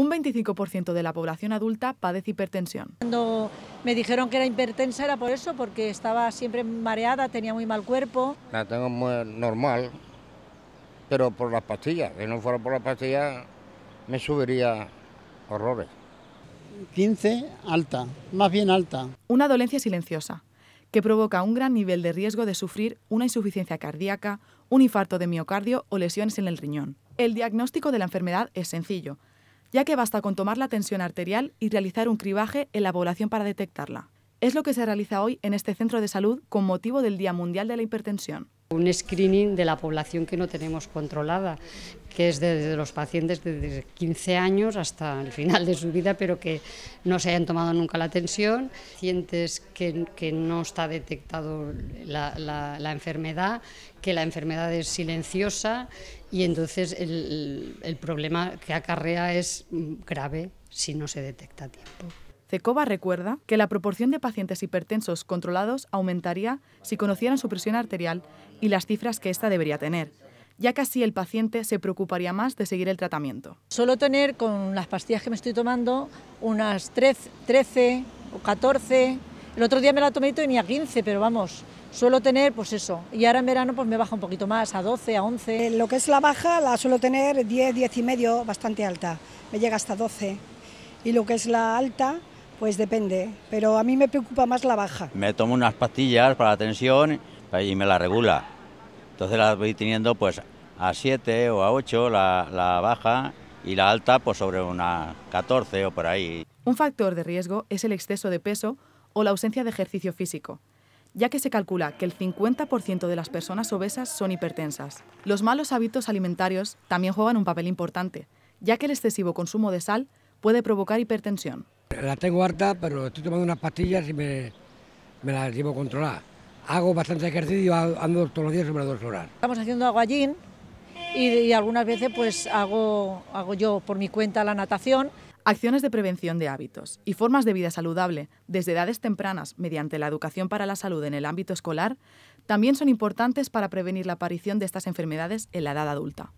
un 25% de la población adulta padece hipertensión. Cuando me dijeron que era hipertensa era por eso, porque estaba siempre mareada, tenía muy mal cuerpo. La tengo muy normal, pero por las pastillas. Si no fuera por las pastillas, me subiría horrores. 15 alta, más bien alta. Una dolencia silenciosa que provoca un gran nivel de riesgo de sufrir una insuficiencia cardíaca, un infarto de miocardio o lesiones en el riñón. El diagnóstico de la enfermedad es sencillo, ya que basta con tomar la tensión arterial y realizar un cribaje en la población para detectarla. Es lo que se realiza hoy en este centro de salud con motivo del Día Mundial de la Hipertensión. Un screening de la población que no tenemos controlada, que es desde los pacientes desde 15 años hasta el final de su vida, pero que no se hayan tomado nunca la tensión, pacientes que, no está detectado la, enfermedad, que la enfermedad es silenciosa y entonces el, el problema que acarrea es grave si no se detecta a tiempo. Cecova recuerda que la proporción de pacientes hipertensos controlados aumentaría si conocieran su presión arterial y las cifras que ésta debería tener, ya que así el paciente se preocuparía más de seguir el tratamiento. Solo tener con las pastillas que me estoy tomando unas 13, 13 o 14. El otro día me la tomé y tenía 15, pero vamos, suelo tener pues eso. Y ahora en verano pues me baja un poquito más, a 12, a 11. Eh, lo que es la baja la suelo tener 10, 10 y medio, bastante alta. Me llega hasta 12. Y lo que es la alta, pues depende, pero a mí me preocupa más la baja. Me tomo unas pastillas para la tensión y me la regula. Entonces las voy teniendo pues a 7 o a 8 la, baja y la alta pues sobre una 14 o por ahí. Un factor de riesgo es el exceso de peso o la ausencia de ejercicio físico, ya que se calcula que el 50% de las personas obesas son hipertensas. Los malos hábitos alimentarios también juegan un papel importante, ya que el excesivo consumo de sal puede provocar hipertensión la tengo harta, pero estoy tomando unas pastillas y me, me las llevo controlar. Hago bastante ejercicio, ando todos los días sobre dos horas. Estamos haciendo aguallín y, algunas veces pues hago, hago yo por mi cuenta la natación. Acciones de prevención de hábitos y formas de vida saludable desde edades tempranas mediante la educación para la salud en el ámbito escolar también son importantes para prevenir la aparición de estas enfermedades en la edad adulta.